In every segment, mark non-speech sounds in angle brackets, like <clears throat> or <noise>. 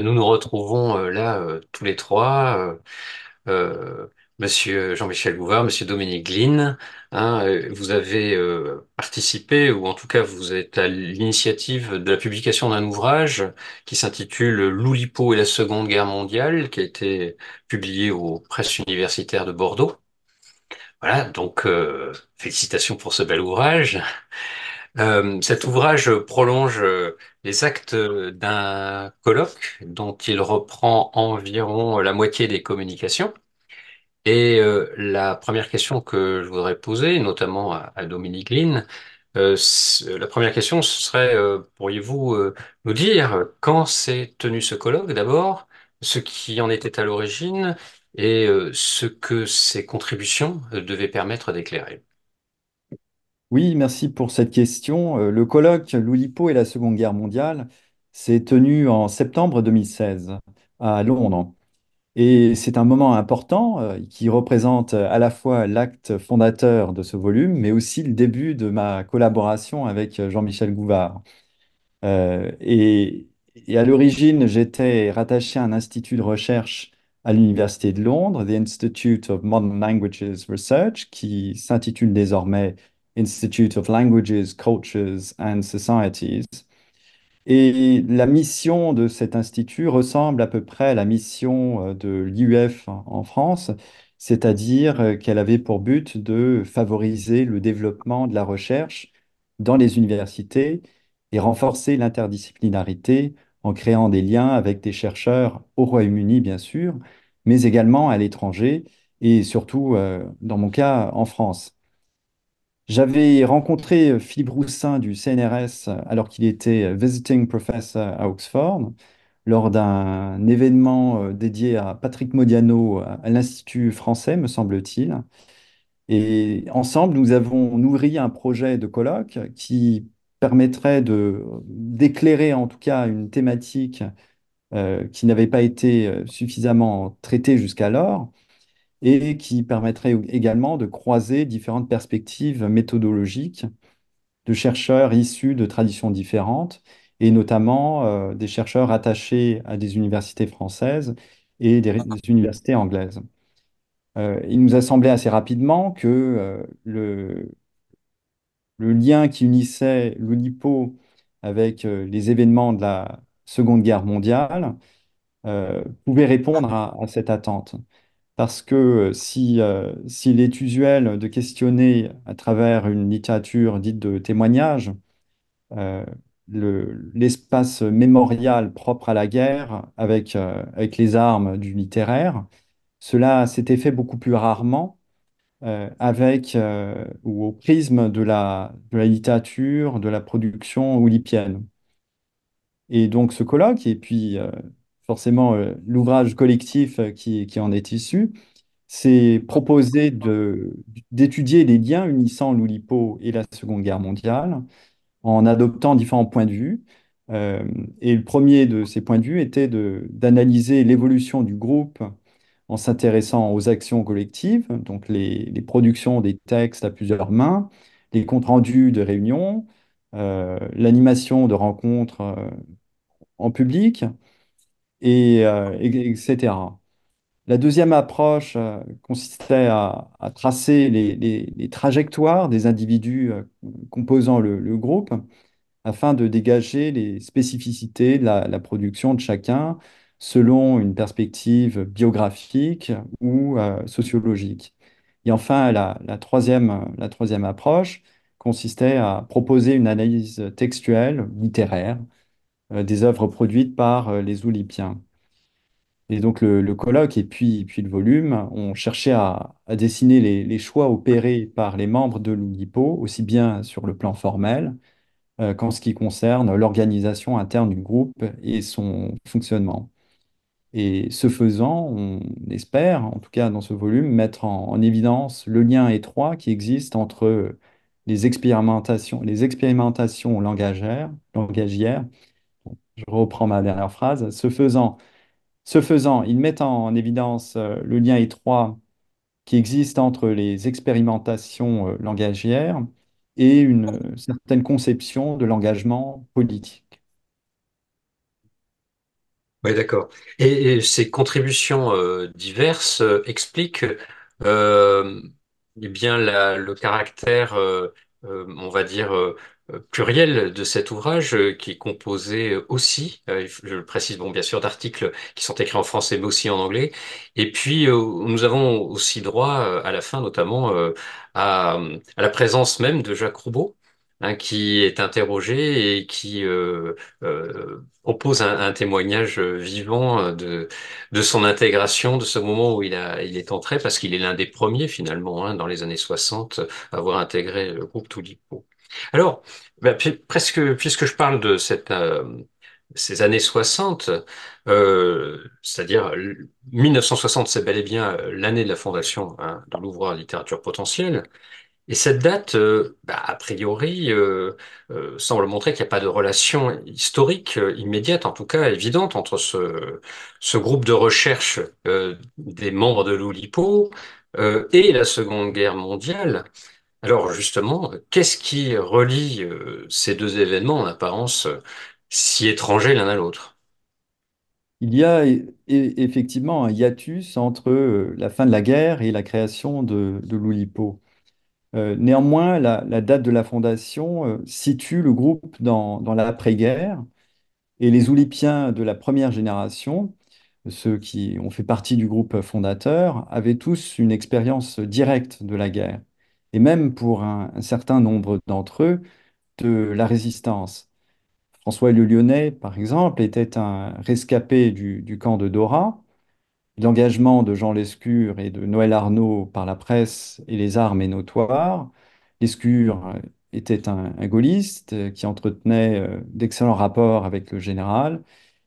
nous nous retrouvons euh, là euh, tous les trois. Euh, Monsieur Jean-Michel Gouvard, Monsieur Dominique Glynn, hein, vous avez participé, ou en tout cas vous êtes à l'initiative de la publication d'un ouvrage qui s'intitule L'Oulipo et la Seconde Guerre mondiale, qui a été publié aux presses universitaires de Bordeaux. Voilà, donc félicitations pour ce bel ouvrage. cet ouvrage prolonge les actes euh, d'un colloque dont il reprend environ la moitié des communications. Et euh, la première question que je voudrais poser, notamment à, Dominique Lynn, euh, la première question, serait, pourriez-vous nous dire quand s'est tenu ce colloque d'abord, ce qui en était à l'origine et ce que ces contributions devaient permettre d'éclairer oui, merci pour cette question. Euh, le colloque L'Oulipo et la Seconde Guerre mondiale s'est tenu en septembre 2016 à Londres. Et c'est un moment important euh, qui représente euh, à la fois l'acte fondateur de ce volume, mais aussi le début de ma collaboration avec Jean-Michel Gouvard. et, et à l'origine, j'étais rattaché à un institut de recherche à l'Université de Londres, The Institute of Modern Languages Research, qui s'intitule désormais Institute of Languages, Cultures and Societies. Et la mission de cet institut ressemble à peu près à la mission euh, de l'Uf en France, c'est-à-dire euh, qu'elle avait pour but de favoriser le développement de la recherche dans les universités et renforcer l'interdisciplinarité en créant des liens avec des chercheurs au Royaume-Uni, bien sûr, mais également à l'étranger et surtout, euh, dans mon cas, en France. J'avais rencontré euh, Philippe Roussin du CNRS euh, alors qu'il était euh, visiting professor à Oxford lors d'un événement dédié à Patrick Modiano à l'Institut français, me semble-t-il. Et ensemble, nous avons nourri un projet de colloque qui permettrait d'éclairer en tout cas une thématique qui n'avait pas été suffisamment traitée jusqu'alors et qui permettrait également de croiser différentes perspectives méthodologiques de chercheurs issus de traditions différentes et notamment euh, des chercheurs attachés à des universités françaises et des, universités anglaises. Euh, il nous a semblé assez rapidement que euh, le, lien qui unissait l'ONIPO avec les événements de la Seconde Guerre mondiale pouvait répondre à cette attente parce que euh, si, euh, s'il est usuel de questionner à travers une littérature dite de témoignage, euh, le, l'espace mémorial propre à la guerre avec, avec les armes du littéraire, cela s'était fait beaucoup plus rarement avec ou au prisme de la, de la littérature, de la production oulipienne. Et donc ce colloque, et puis forcément euh, l'ouvrage collectif euh, qui, en est issu, c'est proposer d'étudier les liens unissant l'Oulipo et la Seconde Guerre mondiale en adoptant différents points de vue. Euh, et le premier de ces points de vue était d'analyser l'évolution du groupe en s'intéressant aux actions collectives, donc les, productions des textes à plusieurs mains, les comptes rendus de réunions, l'animation de rencontres en public, et, euh, etc. La deuxième approche euh, consistait à, tracer les, trajectoires des individus euh, composant le, groupe afin de dégager les spécificités de la, production de chacun selon une perspective biographique ou sociologique. Et enfin, la troisième approche consistait à proposer une analyse textuelle, littéraire, euh, des œuvres produites par euh, les Oulipiens. Et donc le, colloque et puis, puis le volume ont cherché à, dessiner les, choix opérés par les membres de l'Oulipo, aussi bien sur le plan formel euh, qu'en ce qui concerne l'organisation interne du groupe et son fonctionnement. Et ce faisant, on espère, en tout cas dans ce volume, mettre en, évidence le lien étroit qui existe entre les expérimentations, les expérimentations langagères, langagières je reprends ma dernière phrase. Ce faisant, se faisant, ils mettent en évidence euh, le lien étroit qui existe entre les expérimentations euh, langagières et une euh, certaine conception de l'engagement politique. Oui, d'accord. Et, ces contributions diverses expliquent eh bien le caractère, on va dire, euh, pluriel de cet ouvrage euh, qui est composé aussi, euh, je le précise bon bien sûr, d'articles qui sont écrits en français mais aussi en anglais. Et puis nous avons aussi droit à la fin notamment à, la présence même de Jacques Roubaud. Hein, qui est interrogé et qui euh, oppose un, témoignage vivant de, de son intégration, de ce moment où il, est entré, parce qu'il est l'un des premiers finalement hein, dans les années 60 à avoir intégré le groupe Toulipo. Alors, bah, presque, puisque je parle de euh, ces années 60, euh, c'est-à-dire 1960, c'est bel et bien euh, l'année de la fondation hein, de l'ouvrage Littérature Potentielle, et cette date, bah, a priori, semble montrer qu'il n'y a pas de relation historique immédiate, en tout cas évidente, entre ce, ce groupe de recherche des membres de l'Oulipo et la Seconde Guerre mondiale. Alors justement, qu'est-ce qui relie euh, ces deux événements en apparence euh, si étrangers l'un à l'autre? Il y a effectivement un hiatus entre euh, la fin de la guerre et la création de, l'Oulipo. néanmoins, la, date de la fondation situe le groupe dans, dans l'après-guerre et les Oulipiens de la première génération, ceux qui ont fait partie du groupe fondateur, avaient tous une expérience directe de la guerre et même pour un, certain nombre d'entre eux, de la résistance. François Le par exemple, était un rescapé du, camp de Dora. L'engagement de Jean Lescure et de Noël Arnaud par la presse et les armes est notoire. Lescure euh, était un, gaulliste euh, qui entretenait euh, d'excellents rapports avec le général.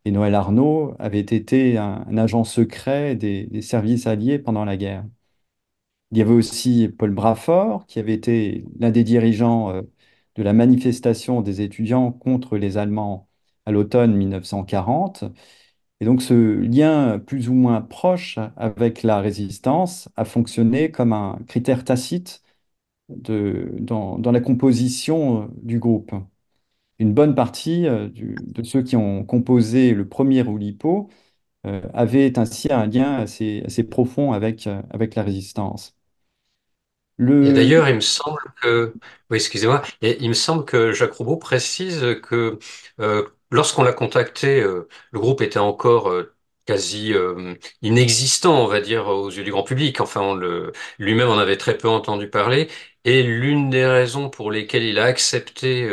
Et Noël Arnaud avait été un, agent secret des services alliés pendant la guerre. Il y avait aussi Paul Brafort, qui avait été l'un des dirigeants euh, de la manifestation des étudiants contre les Allemands à l'automne 1940. Et donc ce lien plus ou moins proche avec la résistance a fonctionné comme un critère tacite dans, la composition euh, du groupe. Une bonne partie euh, de ceux qui ont composé le premier Oulipo avaient avait ainsi un lien assez, profond avec la résistance. D'ailleurs, il me semble que, excusez-moi, il me semble que Jacques Roubaud précise que euh, lorsqu'on l'a contacté, euh, le groupe était encore euh, quasi inexistant, on va dire, aux yeux du grand public. Enfin, on le... lui-même en avait très peu entendu parler. Et l'une des raisons pour lesquelles il a accepté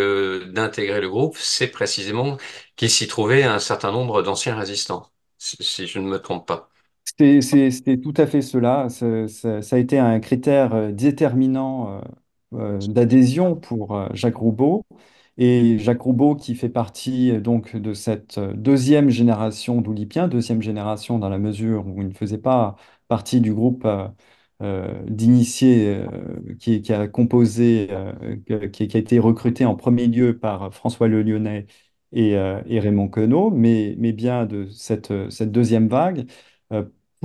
d'intégrer le groupe, c'est précisément qu'il s'y trouvait un certain nombre d'anciens résistants, si je ne me trompe pas. C'est tout à fait cela. Ça, a été un critère euh, déterminant euh, euh, d'adhésion pour Jacques Roubaud. Et Jacques Roubaud, qui fait partie donc de cette deuxième génération d'Oulipiens, deuxième génération dans la mesure où il ne faisait pas partie du groupe d'initiés qui, qui a composé, qui, a été recruté en premier lieu par François Le Lyonnais et, Raymond Queneau, mais, bien de cette, deuxième vague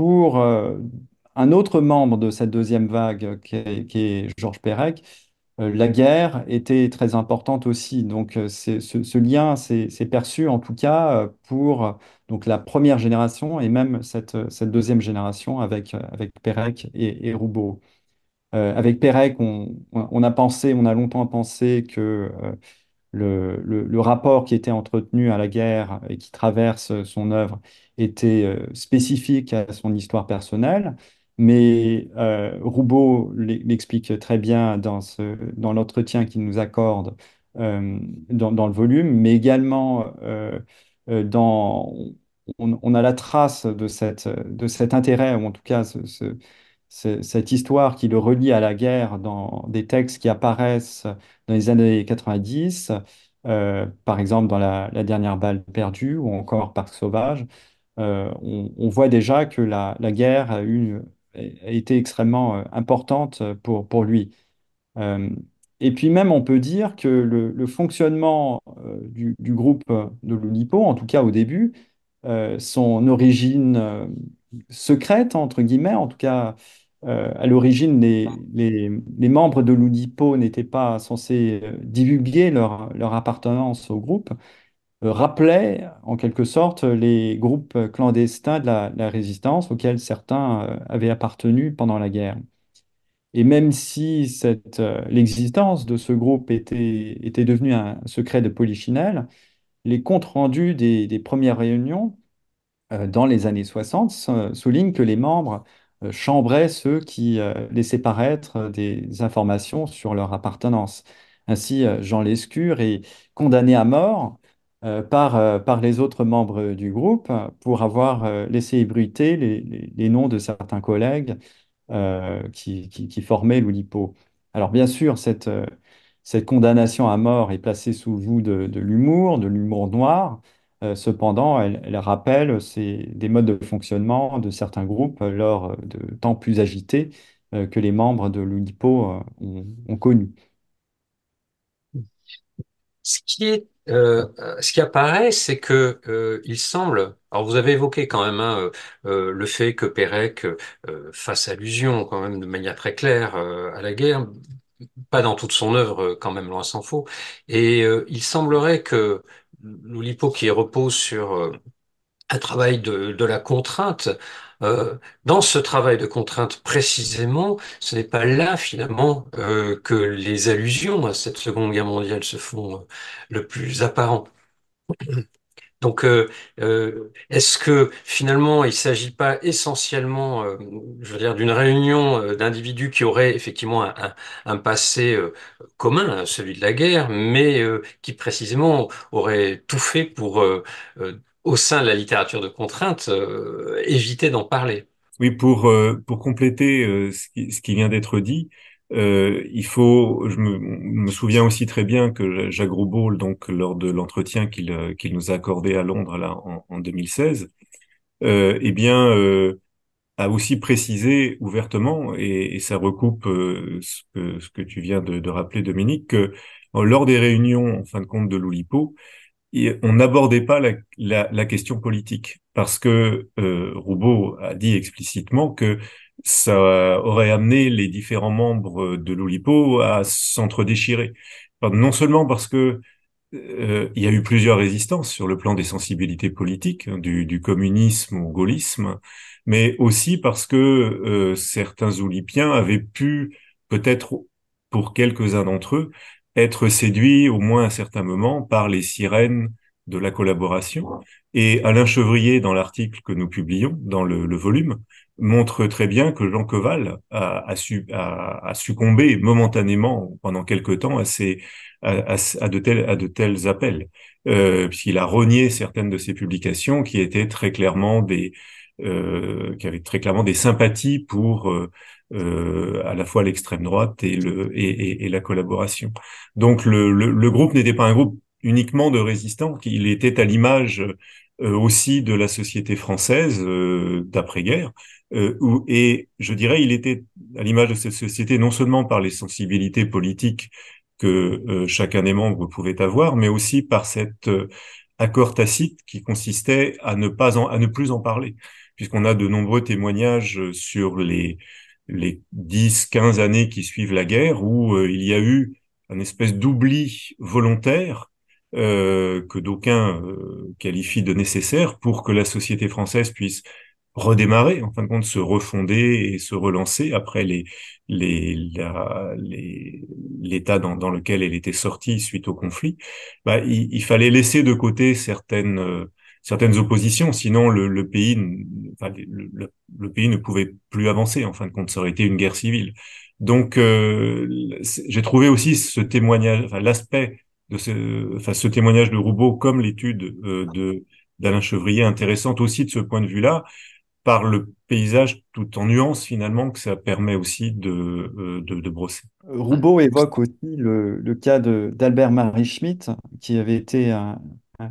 pour euh, un autre membre de cette deuxième vague qui est, Georges Perec, euh, la guerre était très importante aussi. Donc euh, ce, ce, lien s'est perçu en tout cas pour donc, la première génération et même cette, cette deuxième génération avec, avec Pérec et, et Roubaud. avec Pérec, on, a pensé, on a longtemps pensé que le, rapport qui était entretenu à la guerre et qui traverse son œuvre était euh, spécifique à son histoire personnelle, mais euh, Roubaud l'explique très bien dans, dans l'entretien qu'il nous accorde euh, dans, le volume, mais également euh, dans... On, a la trace de, cette, de cet intérêt, ou en tout cas ce, cette histoire qui le relie à la guerre dans des textes qui apparaissent dans les années 90, euh, par exemple dans la, dernière balle perdue ou encore Parc sauvage, euh, on, voit déjà que la, guerre a, été extrêmement euh, importante pour, lui. et puis même, on peut dire que le, fonctionnement du, groupe de l'olipo en tout cas au début, euh, son origine euh, secrète, entre guillemets, en tout cas. Euh, à l'origine, les, membres de l'Udipo n'étaient pas censés divulguer leur, appartenance au groupe, rappelait en quelque sorte les groupes clandestins de la, résistance auxquels certains avaient appartenu pendant la guerre. Et même si l'existence de ce groupe était, était devenue un secret de Polichinelle, les comptes rendus des, premières réunions euh, dans les années 60 soulignent que les membres euh, chambraient ceux qui euh, laissaient paraître des informations sur leur appartenance. Ainsi, Jean Lescure est condamné à mort par, par les autres membres du groupe pour avoir laissé ébruiter les, noms de certains collègues qui, qui, formaient l'Oulipo. Alors bien sûr, cette cette condamnation à mort est placée sous le joug de l'humour, de l'humour noir. Euh, cependant, elle, rappelle des modes de fonctionnement de certains groupes lors euh, de temps plus agités euh, que les membres de l'UNIPO ont, connus. Ce qui ce qui apparaît, c'est que il semble. Alors vous avez évoqué quand même hein, le fait que Pérec fasse allusion quand même de manière très claire à la guerre pas dans toute son œuvre, euh, quand même, loin s'en faut. Et euh, il semblerait que l'Oulipo, qui repose sur euh, un travail de, la contrainte, dans ce travail de contrainte précisément, ce n'est pas là finalement que les allusions à cette Seconde Guerre mondiale se font le plus apparent. Donc, euh, euh, est-ce que finalement, il ne s'agit pas essentiellement, euh, je veux dire, d'une réunion d'individus qui auraient effectivement un, passé commun, celui de la guerre, mais qui précisément auraient tout fait pour, au sein de la littérature de contrainte, éviter d'en parler Oui, pour, pour compléter ce qui vient d'être dit, euh, il faut, je me, me, souviens aussi très bien que Jacques Roubault, donc lors de l'entretien euh, qu'il nous a accordé à Londres là en, en 2016, euh, eh bien euh, a aussi précisé ouvertement et, ça recoupe euh, ce que, tu viens de, de, rappeler Dominique que euh, lors des réunions en fin de compte de l'Oulipo, on n'abordait pas la, la, la, question politique parce que Roubault a dit explicitement que ça aurait amené les différents membres de l'Oulipo à s'entre-déchirer. non seulement parce que euh, il y a eu plusieurs résistances sur le plan des sensibilités politiques, hein, du, communisme au gaullisme, mais aussi parce que euh, certains Oulipiens avaient pu, peut-être pour quelques-uns d'entre eux, être séduits au moins à certains moments par les sirènes de la collaboration. Et Alain Chevrier, dans l'article que nous publions, dans le volume, montre très bien que Jean Coval a, succombé momentanément pendant quelque temps à, à, de, tels, appels, euh, puisqu'il a renié certaines de ses publications qui étaient très clairement des euh, qui avaient très clairement des sympathies pour euh, euh, à la fois l'extrême droite et la collaboration. Donc le, le groupe n'était pas un groupe uniquement de résistants, il était à l'image aussi de la société française d'après-guerre, euh, et je dirais, il était à l'image de cette société non seulement par les sensibilités politiques que euh, chacun des membres pouvait avoir, mais aussi par cet euh, accord tacite qui consistait à ne pas à ne plus en parler, puisqu'on a de nombreux témoignages sur les les 10-15 années qui suivent la guerre, où il y a eu un espèce d'oubli volontaire que d'aucuns qualifient de nécessaire pour que la société française puisse redémarrer, en fin de compte, se refonder et se relancer après les, les, les, l'état dans, dans, lequel elle était sortie suite au conflit, bah, il, fallait laisser de côté certaines, euh, certaines oppositions, sinon le, le pays, enfin, le, le, pays ne pouvait plus avancer, en fin de compte, ça aurait été une guerre civile. Donc, euh, j'ai trouvé aussi ce témoignage, enfin, l'aspect de ce, enfin, ce témoignage de Roubaud comme l'étude euh, de d'Alain Chevrier intéressante aussi de ce point de vue-là, par le paysage tout en nuances finalement que ça permet aussi de, euh, brosser. Roubaud évoque aussi le, cas d'Albert Marie Schmitt qui avait été un,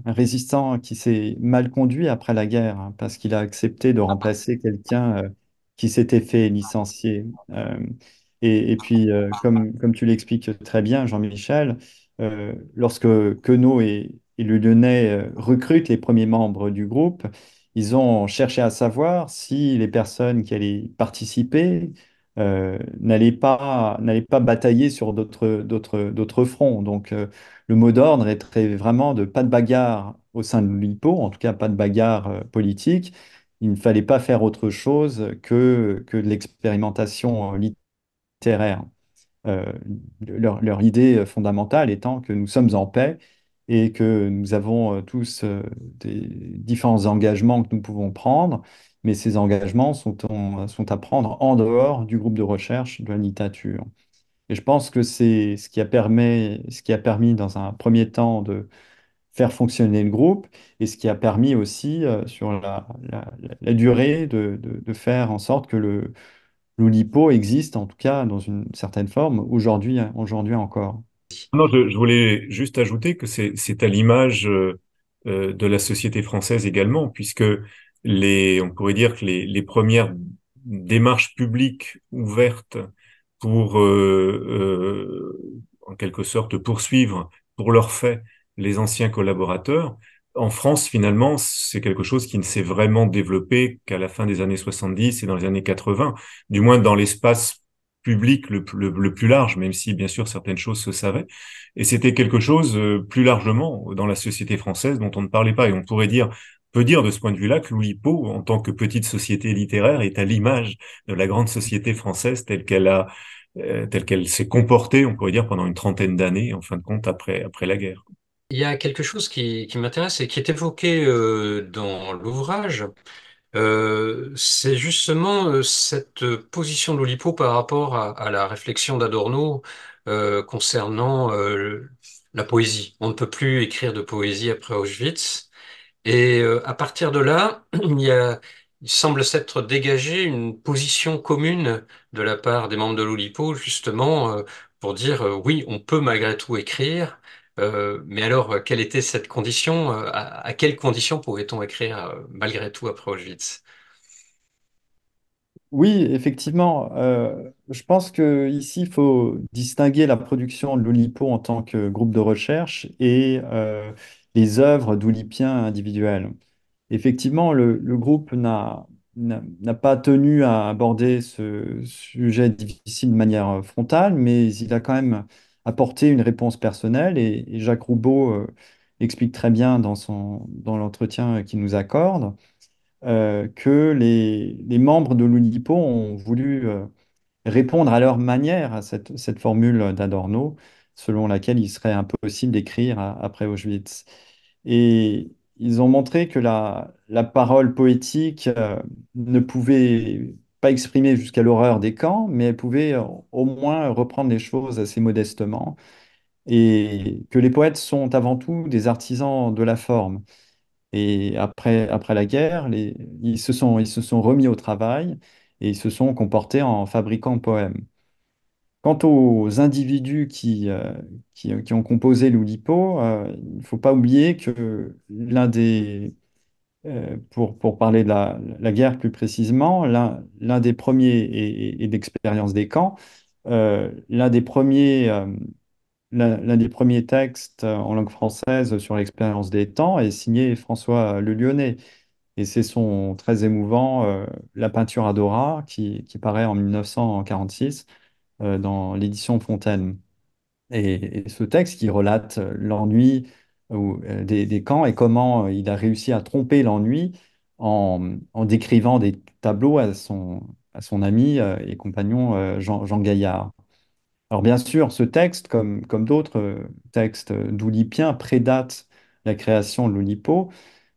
résistant qui s'est mal conduit après la guerre hein, parce qu'il a accepté de remplacer quelqu'un euh, qui s'était fait licencier. Euh, et, puis, comme, comme tu l'expliques très bien, Jean-Michel, lorsque Queneau et, et le Lyonnais recrutent les premiers membres du groupe, ils ont cherché à savoir si les personnes qui allaient participer euh, n'allaient pas, batailler sur d'autres, fronts. Donc, euh, le mot d'ordre était vraiment de pas de bagarre au sein de l'IPO, en tout cas pas de bagarre euh, politique. Il ne fallait pas faire autre chose que, de l'expérimentation littéraire. leur idée fondamentale étant que nous sommes en paix et que nous avons euh, tous euh, des différents engagements que nous pouvons prendre, mais ces engagements sont, sont à prendre en dehors du groupe de recherche de la Et je pense que c'est ce, qui a permis, ce qui a permis dans un premier temps de faire fonctionner le groupe et ce qui a permis aussi euh, sur la, durée de, faire en sorte que le l'Oulipo existe en tout cas dans une certaine forme aujourd'hui aujourd'hui encore. Non, je, voulais juste ajouter que c'est à l'image euh, euh, de la société française également, puisque les, on pourrait dire que les, premières démarches publiques ouvertes pour, euh, en quelque sorte, poursuivre pour leur fait les anciens collaborateurs, en France, finalement, c'est quelque chose qui ne s'est vraiment développé qu'à la fin des années 70 et dans les années 80, du moins dans l'espace public le, plus large, même si bien sûr certaines choses se savaient. Et c'était quelque chose euh, plus largement dans la société française dont on ne parlait pas. Et on pourrait dire, peut dire de ce point de vue-là que Louis Pau, en tant que petite société littéraire, est à l'image de la grande société française telle qu'elle a euh, telle qu'elle s'est comportée, on pourrait dire, pendant une trentaine d'années, en fin de compte, après, après la guerre. Il y a quelque chose qui, m'intéresse et qui est évoqué euh, dans l'ouvrage, euh, c'est justement euh, cette position de l'Oulipo par rapport à, la réflexion d'Adorno euh, concernant la poésie. On ne peut plus écrire de poésie après Auschwitz. Et à partir de là, <clears throat> il, il semble s'être dégagé une position commune de la part des membres de l'Oulipo, justement, pour dire oui, on peut malgré tout écrire, euh, mais alors, euh, quelle était cette condition euh, à, quelles conditions pouvait-on écrire malgré tout après Auschwitz Oui, effectivement. je pense qu'ici, il faut distinguer la production de l'Oulipo en tant que groupe de recherche et les œuvres d'Oulipiens individuels. Effectivement, le, le groupe n'a n'a pas tenu à aborder ce sujet difficile de manière frontale, mais il a quand même apporter une réponse personnelle. Et, Jacques Roubaud euh, explique très bien dans, son, dans l'entretien euh, qu'il nous accorde euh, que les, les, membres de l'UNIPO ont voulu répondre à leur manière à cette, cette formule d'Adorno, selon laquelle il serait impossible d'écrire après Auschwitz. Et ils ont montré que la, la parole poétique ne pouvait pas jusqu'à l'horreur des camps, mais elle pouvait euh, au moins reprendre les choses assez modestement, et que les poètes sont avant tout des artisans de la forme. Et après, après la guerre, ils, se sont, ils se sont remis au travail et ils se sont comportés en fabriquant poèmes. Quant aux individus qui, euh, euh, qui, ont composé l'Oulipo, il ne faut pas oublier que l'un des, euh, pour, parler de la, guerre plus précisément, l'un des premiers, et, d'expérience des camps, euh, l'un des premiers, euh, des premiers textes en langue française sur l'expérience des temps est signé François Le Lyonnais. Et c'est son très émouvant La peinture à Dora qui, paraît en 1946 dans l'édition Fontaine. et, ce texte qui relate l'ennui euh, des, camps et comment euh, il a réussi à tromper l'ennui en, décrivant des tableaux à son, à son ami euh, et compagnon Jean, Gaillard. Alors bien sûr, ce texte, comme, comme d'autres textes d'Oulipiens, prédate la création de l'Oulipo,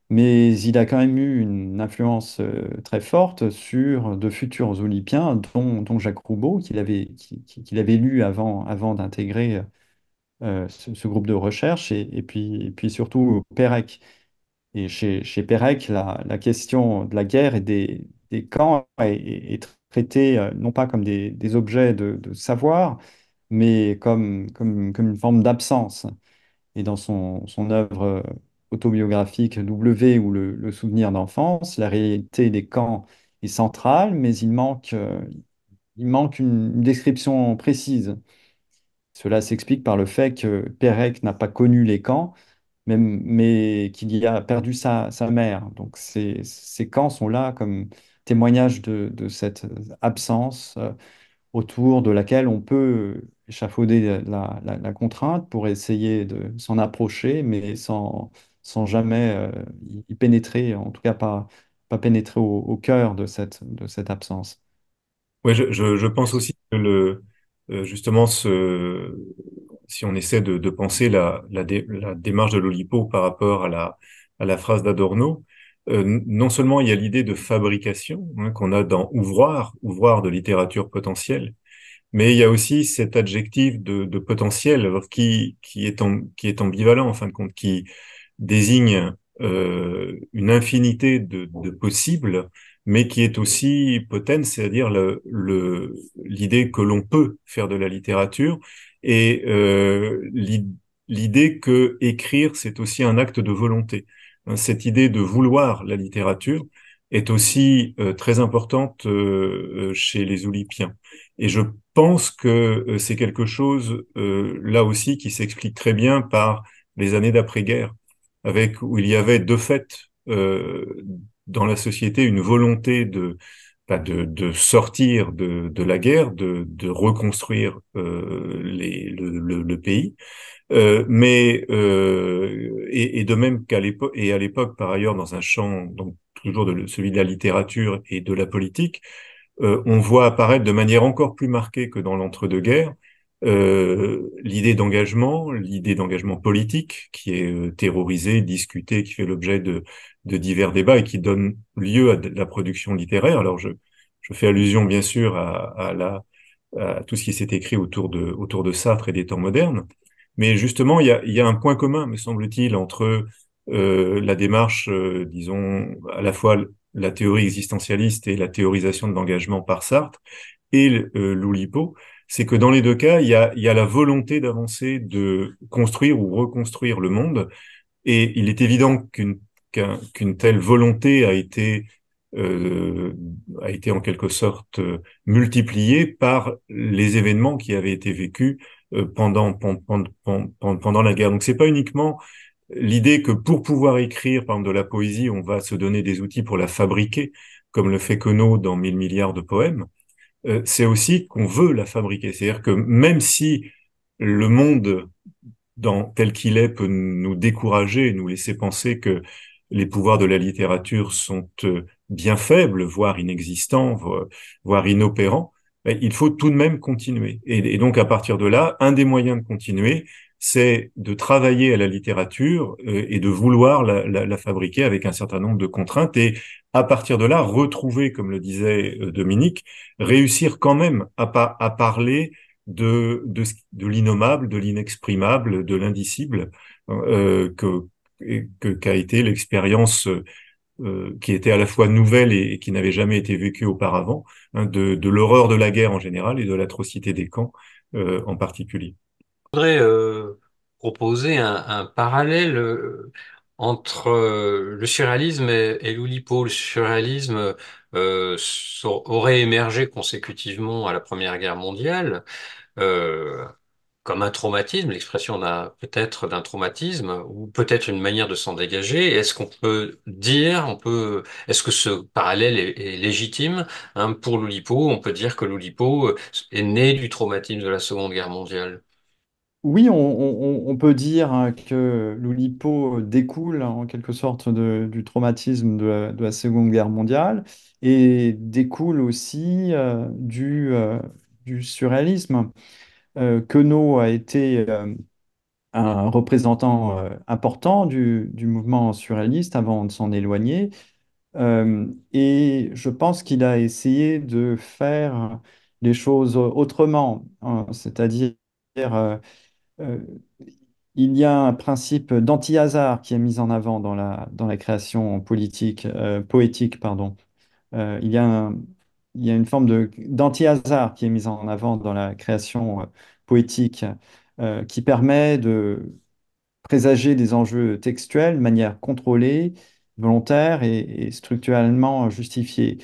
mais il a quand même eu une influence très forte sur de futurs Oulipiens, dont, dont Jacques Roubaud, qu'il avait, lu avant, avant d'intégrer euh, ce, groupe de recherche, et, puis, et puis surtout PEREC. Et chez, chez PEREC, la, question de la guerre et des, des camps est, traitée euh, non pas comme des, objets de, savoir, mais comme, comme, comme une forme d'absence. Et dans son, son œuvre euh, autobiographique W ou le, le souvenir d'enfance, la réalité des camps est centrale, mais il manque, il manque une description précise. Cela s'explique par le fait que Pérec n'a pas connu les camps, mais, mais qu'il y a perdu sa, mère. Donc ces, camps sont là comme témoignage de, cette absence euh, autour de laquelle on peut échafauder la, contrainte pour essayer de s'en approcher, mais sans, jamais euh, y pénétrer, en tout cas pas, pénétrer au, cœur de cette, absence. Oui, je pense aussi que le, euh, justement si on essaie de, penser la, démarche de l'Olipo par rapport à la, phrase d'Adorno, euh, non seulement il y a l'idée de fabrication hein, qu'on a dans ouvroir, ouvroir de littérature potentielle, mais il y a aussi cet adjectif de, de potentiel qui, qui, est qui est ambivalent en fin de compte, qui désigne euh, une infinité de possibles mais qui est aussi potente, c'est-à-dire l'idée le, l'idée que l'on peut faire de la littérature et euh, l'idée que écrire, c'est aussi un acte de volonté. Hein, cette idée de vouloir la littérature est aussi euh, très importante euh, chez les Oulipiens. Et je pense que euh, c'est quelque chose, là aussi, qui s'explique très bien par les années d'après-guerre, avec où il y avait de fait euh, dans la société une volonté de, bah, de, sortir de, la guerre, de, reconstruire euh, les, le, pays, euh, mais euh, et, de même qu'à l'époque et à l'époque par ailleurs dans un champ donc toujours de, celui de la littérature et de la politique, on voit apparaître de manière encore plus marquée que dans l'entre-deux-guerres euh, l'idée d'engagement, l'idée d'engagement politique qui est euh, terrorisée, discutée, qui fait l'objet de, de, divers débats et qui donne lieu à la production littéraire. Alors je, je fais allusion bien sûr à, à, la, tout ce qui s'est écrit autour de, autour de Sartre et des temps modernes, mais justement il y a, y a, un point commun, me semble-t-il, entre euh, la démarche, euh, disons, à la fois la théorie existentialiste et la théorisation de l'engagement par Sartre, et l'Oulipo, c'est que dans les deux cas, il y a, la volonté d'avancer, de construire ou reconstruire le monde. Et il est évident qu'une telle volonté a été euh, a été en quelque sorte euh, multipliée par les événements qui avaient été vécus euh, pendant pendant, pendant, pendant la guerre. Donc c'est pas uniquement l'idée que pour pouvoir écrire par de la poésie, on va se donner des outils pour la fabriquer, comme le fait Queneau dans 1000 milliards de poèmes. Euh, c'est aussi qu'on veut la fabriquer. C'est-à-dire que même si le monde dans, tel qu'il est peut nous décourager, nous laisser penser que les pouvoirs de la littérature sont euh, bien faibles, voire inexistants, voire inopérants, ben, il faut tout de même continuer. et, donc à partir de là, un des moyens de continuer, c'est de travailler à la littérature euh, et de vouloir la, fabriquer avec un certain nombre de contraintes et à partir de là retrouver, comme le disait euh, Dominique, réussir quand même à, à parler de, de, l'innommable, de l'inexprimable, de l'indicible euh, que qu'a été l'expérience euh, qui était à la fois nouvelle et, qui n'avait jamais été vécue auparavant, hein, de, l'horreur de la guerre en général et de l'atrocité des camps en particulier voudrais euh, proposer un, parallèle euh, entre euh, le surréalisme et, l'Oulipo. Le surréalisme aurait émergé consécutivement à la Première Guerre mondiale comme un traumatisme, l'expression d'un peut-être d'un traumatisme ou peut-être une manière de s'en dégager. Est-ce qu'on peut dire, on peut, est-ce que ce parallèle est, légitime hein, pour l'Oulipo? On peut dire que l'Oulipo est né du traumatisme de la Seconde Guerre mondiale. Oui, on, peut dire hein, que l'Oulipo découle hein, en quelque sorte du traumatisme de la, Seconde Guerre mondiale et découle aussi euh, euh, du, surréalisme. Euh, Queneau a été euh, un représentant important du, mouvement surréaliste avant de s'en éloigner. et je pense qu'il a essayé de faire les choses autrement, hein, c'est-à-dire euh, il y a un principe d'anti-hasard qui est mis en avant dans la, dans la création politique, euh, poétique, pardon. Euh, il y a y a une forme de, d'anti-hasard qui est mise en avant dans la création poétique, qui permet de présager des enjeux textuels de manière contrôlée, volontaire et, et structurellement justifiée.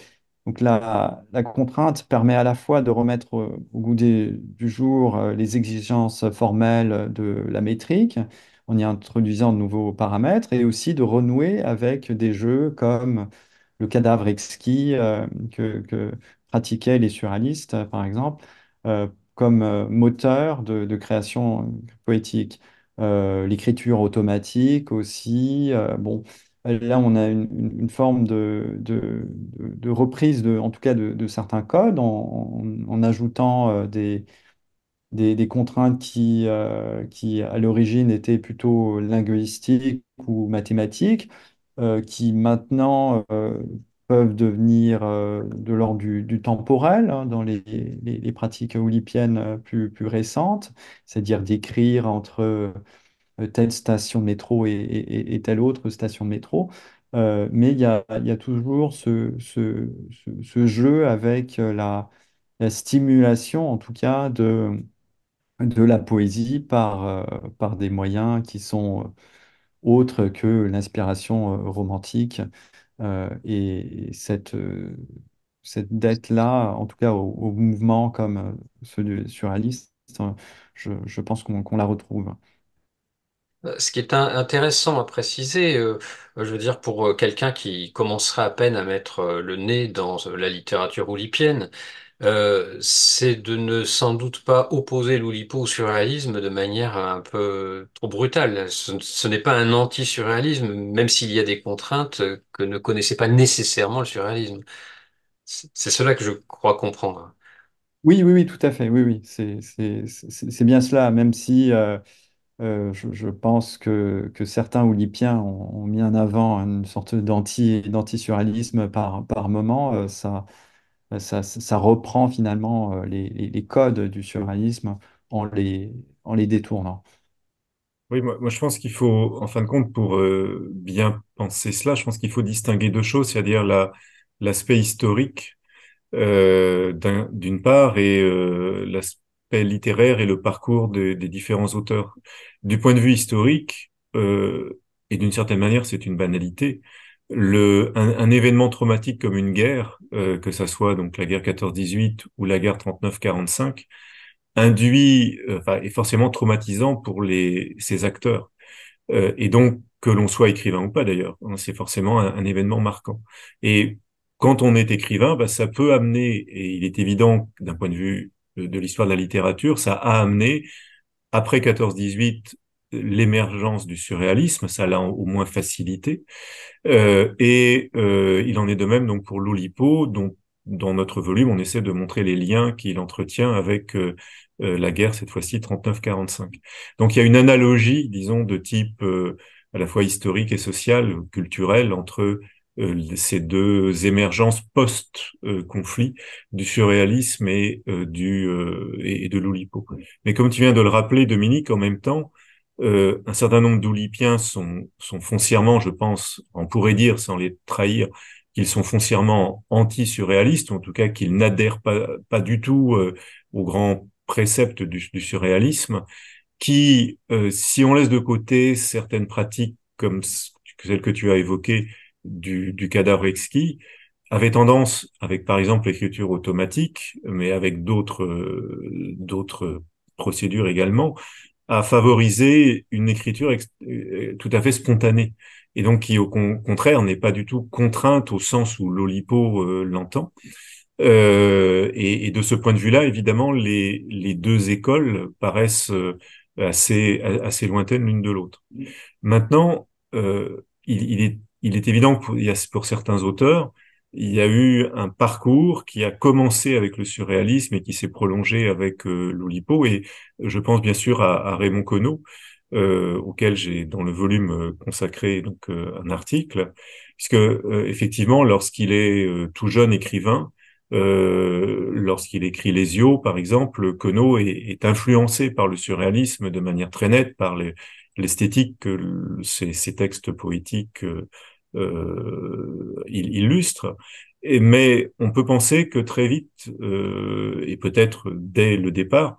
Donc la, contrainte permet à la fois de remettre euh, au, goût du jour euh, les exigences formelles de la métrique en y introduisant de nouveaux paramètres et aussi de renouer avec des jeux comme le cadavre exquis euh, que, pratiquaient les surréalistes, par exemple, comme moteur de, de création poétique. L'écriture automatique aussi, bon, Là, on a une, forme de, reprise, de, en tout cas de, certains codes, en, ajoutant euh, des, des, contraintes qui, euh, qui à l'origine étaient plutôt linguistiques ou mathématiques, euh, qui maintenant peuvent devenir de l'ordre du, du, temporel hein, dans les, pratiques oulipiennes plus, plus récentes, c'est-à-dire d'écrire entre euh, telle station de métro et, telle autre station de métro. Euh, mais il y a, y a toujours ce, jeu avec euh, la, la stimulation, en tout cas, de, de la poésie par, par des moyens qui sont autres que l'inspiration romantique. et, cette, cette dette-là, en tout cas au, mouvement comme ceux sur Alice hein, je, pense qu'on la retrouve. Euh, ce qui est intéressant à préciser, euh, je veux dire, pour euh, quelqu'un qui commencerait à peine à mettre le nez dans la littérature oulipienne, c'est de ne sans doute pas opposer l'oulipo au surréalisme de manière un peu trop brutale. Ce, n'est pas un anti-surréalisme, même s'il y a des contraintes que ne connaissait pas nécessairement le surréalisme. C'est cela que je crois comprendre. Oui, oui, oui, tout à fait. Oui, oui, c'est bien cela, même si. Euh, je, pense que, que certains oulipiens ont, mis en avant une sorte danti suralisme par, par moment. Euh, ça, ça, reprend finalement euh, les, codes du surréalisme en les, en les détournant. Oui, moi, je pense qu'il faut, en fin de compte, pour bien penser cela, je pense qu'il faut distinguer deux choses, c'est-à-dire l'aspect historique d'une part et l'aspect littéraire et le parcours des différents auteurs. Du point de vue historique, euh, et d'une certaine manière c'est une banalité, le, un, événement traumatique comme une guerre, euh, que ça soit donc la guerre 14-18 ou la guerre 39-45, induit, euh, est forcément traumatisant pour les, ces acteurs. Euh, et donc, que l'on soit écrivain ou pas d'ailleurs, hein, c'est forcément un, un, événement marquant. Et quand on est écrivain, bah, ça peut amener, et il est évident d'un point de vue de, l'histoire de la littérature, ça a amené, après 14-18, l'émergence du surréalisme, ça l'a au moins facilité. Euh, et euh, il en est de même donc pour l'Oulipo, dont dans notre volume, on essaie de montrer les liens qu'il entretient avec euh, la guerre, cette fois-ci 39-45. Donc il y a une analogie, disons, de type à la fois historique et social, culturel, entre euh, ces deux émergences post-conflit euh, du surréalisme et euh, du et de l'oulipo. Mais comme tu viens de le rappeler, Dominique, en même temps, euh, un certain nombre d'oulipiens sont, sont foncièrement, je pense, on pourrait dire sans les trahir, qu'ils sont foncièrement anti-surréalistes, en tout cas qu'ils n'adhèrent pas, pas du tout euh, aux grands préceptes du, du surréalisme, qui, si on laisse de côté certaines pratiques comme celles que tu as évoquées, du, cadavre exquis avait tendance, avec par exemple l'écriture automatique, mais avec d'autres euh, d'autres procédures également, à favoriser une écriture euh, tout à fait spontanée et donc qui au contraire n'est pas du tout contrainte au sens où l'Olipo euh, l'entend. et, de ce point de vue-là, évidemment, les, deux écoles paraissent assez assez lointaines l'une de l'autre. Maintenant, il est il est évident que pour, certains auteurs, il y a eu un parcours qui a commencé avec le surréalisme et qui s'est prolongé avec euh, l'Oulipo. Et je pense bien sûr à, Raymond Queneau, euh, auquel j'ai dans le volume euh, consacré donc un article, puisque effectivement lorsqu'il est tout jeune écrivain, lorsqu'il écrit Les Yeux, par exemple, Queneau est, est, influencé par le surréalisme de manière très nette, par les, l'esthétique que ces, textes poétiques euh, euh illustrent. mais on peut penser que très vite, euh, et peut-être dès le départ,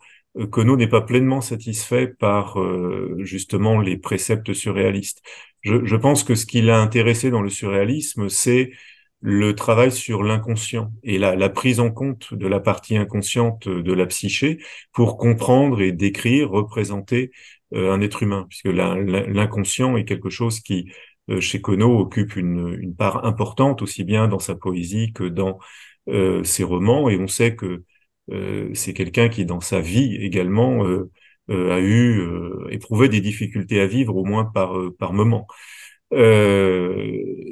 Kono euh, n'est pas pleinement satisfait par justement les préceptes surréalistes. Je, pense que ce qui l'a intéressé dans le surréalisme, c'est le travail sur l'inconscient et la, la, prise en compte de la partie inconsciente de la psyché pour comprendre et décrire, représenter euh, un être humain, puisque l'inconscient est quelque chose qui, euh, chez Kono, occupe une, part importante, aussi bien dans sa poésie que dans euh, ses romans, et on sait que c'est quelqu'un qui, dans sa vie également, a eu, éprouvé des difficultés à vivre, au moins par, par moment.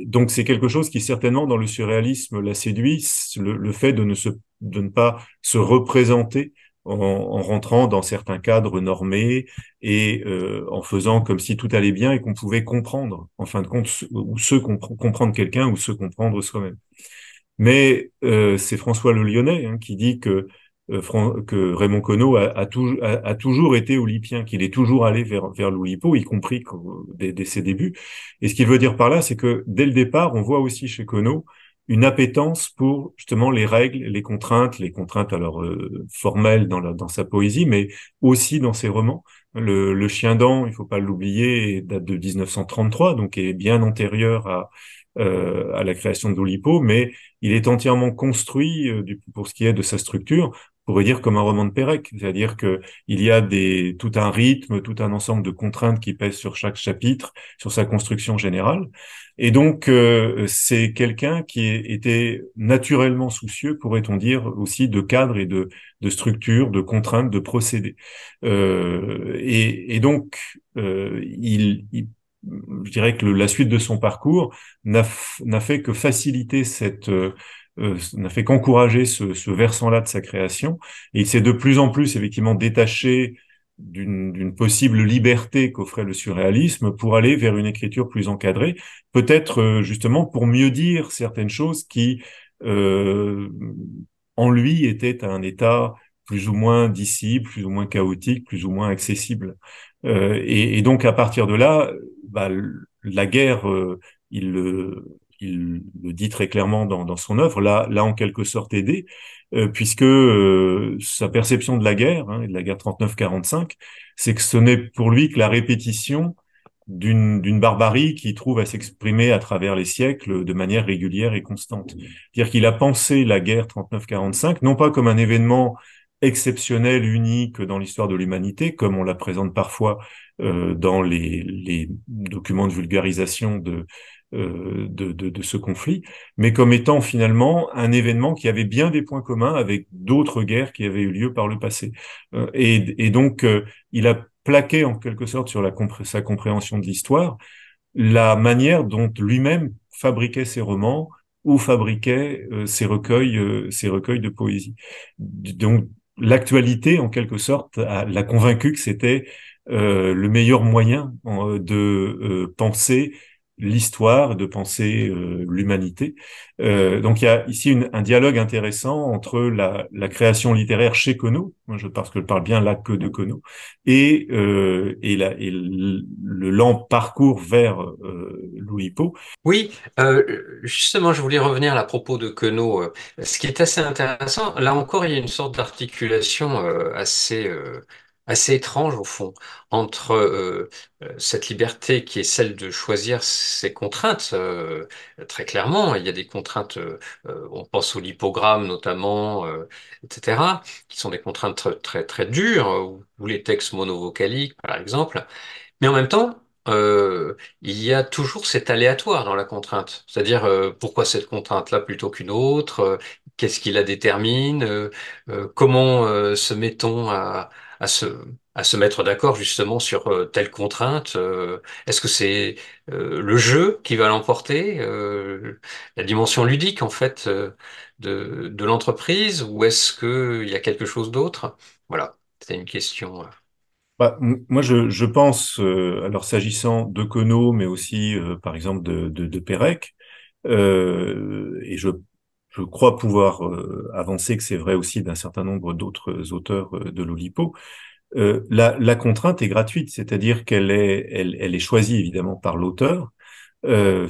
donc c'est quelque chose qui certainement dans le surréalisme la séduit, le, fait de ne, de ne pas se représenter en, rentrant dans certains cadres normés et euh, en faisant comme si tout allait bien et qu'on pouvait comprendre, en fin de compte, ou se comprendre quelqu'un ou se comprendre soi-même. Mais euh, c'est François Le Lyonnais hein, qui dit euh, que, Raymond Queneau a, toujours été oulipien, qu'il est toujours allé vers, vers l'Oulipo, y compris dès, ses débuts. Et ce qu'il veut dire par là, c'est que dès le départ, on voit aussi chez Queneau une appétence pour justement les règles, les contraintes, les contraintes alors euh, formelles dans, dans sa poésie, mais aussi dans ses romans. Le, le chien dent, il faut pas l'oublier, date de 1933, donc est bien antérieur à, euh, à la création de mais il est entièrement construit euh, du, pour ce qui est de sa structure pourrait dire comme un roman de Pérec, c'est-à-dire que il y a des tout un rythme, tout un ensemble de contraintes qui pèsent sur chaque chapitre, sur sa construction générale. Et donc euh, c'est quelqu'un qui était naturellement soucieux, pourrait-on dire, aussi de cadre et de de structure, de contraintes, de procédés. Euh, et, et, donc euh, il, je dirais que la suite de son parcours n'a fait que faciliter cette euh, euh, n'a fait qu'encourager ce, versant-là de sa création. Et il s'est de plus en plus effectivement détaché d'une possible liberté qu'offrait le surréalisme pour aller vers une écriture plus encadrée, peut-être euh, justement pour mieux dire certaines choses qui, euh, en lui, étaient à un état plus ou moins d'ici, plus ou moins chaotique, plus ou moins accessible. et, donc à partir de là, bah, la guerre, il il le dit très clairement dans, son œuvre, là, là en quelque sorte aidé, euh, puisque euh, sa perception de la guerre, hein, de la guerre 39-45, c'est que ce n'est pour lui que la répétition d'une barbarie qui trouve à s'exprimer à travers les siècles de manière régulière et constante. C'est-à-dire qu'il a pensé la guerre 39-45, non pas comme un événement exceptionnel, unique dans l'histoire de l'humanité, comme on la présente parfois euh, dans les, les, documents de vulgarisation de, euh, de, ce conflit, mais comme étant finalement un événement qui avait bien des points communs avec d'autres guerres qui avaient eu lieu par le passé. Euh, et, donc, euh, il a plaqué en quelque sorte sur la sa compréhension de l'histoire la manière dont lui-même fabriquait ses romans ou fabriquait ses recueils, ses recueils de poésie. Donc, l'actualité, en quelque sorte, l'a convaincu que c'était le meilleur moyen de penser l'histoire, de penser euh, l'humanité. Euh, donc il y a ici un dialogue intéressant entre la, création littéraire chez moi je, parce que je parle bien là que de Cono, et, euh, et, la, le, lent parcours vers euh, Louis Pau. Oui, justement, je voulais revenir à propos de Queneau. Ce qui est assez intéressant, là encore, il y a une sorte d'articulation assez assez étrange au fond entre euh, euh, cette liberté qui est celle de choisir ses contraintes euh, très clairement il y a des contraintes on pense au lipogramme notamment etc qui sont des contraintes très très, très dures ou, les textes monovocaliques par exemple mais en même temps il y a toujours cet aléatoire dans la contrainte c'est-à-dire pourquoi cette contrainte là plutôt qu'une autre qu'est-ce qui la détermine comment se met-on à à se, à se mettre d'accord justement sur euh, telle contrainte euh, Est-ce que c'est euh, le jeu qui va l'emporter, la dimension ludique en fait de, de l'entreprise, ou est-ce qu'il y a quelque chose d'autre Voilà, c'est une question. Bah, moi, je, je pense, alors s'agissant de Kono, mais aussi par exemple de, de, Pérec, et je je crois pouvoir euh, avancer que c'est vrai aussi d'un certain nombre d'autres auteurs euh, de l'Oulipo, euh, la, la, contrainte est gratuite, c'est-à-dire qu'elle est, elle, elle, est choisie évidemment par l'auteur, euh,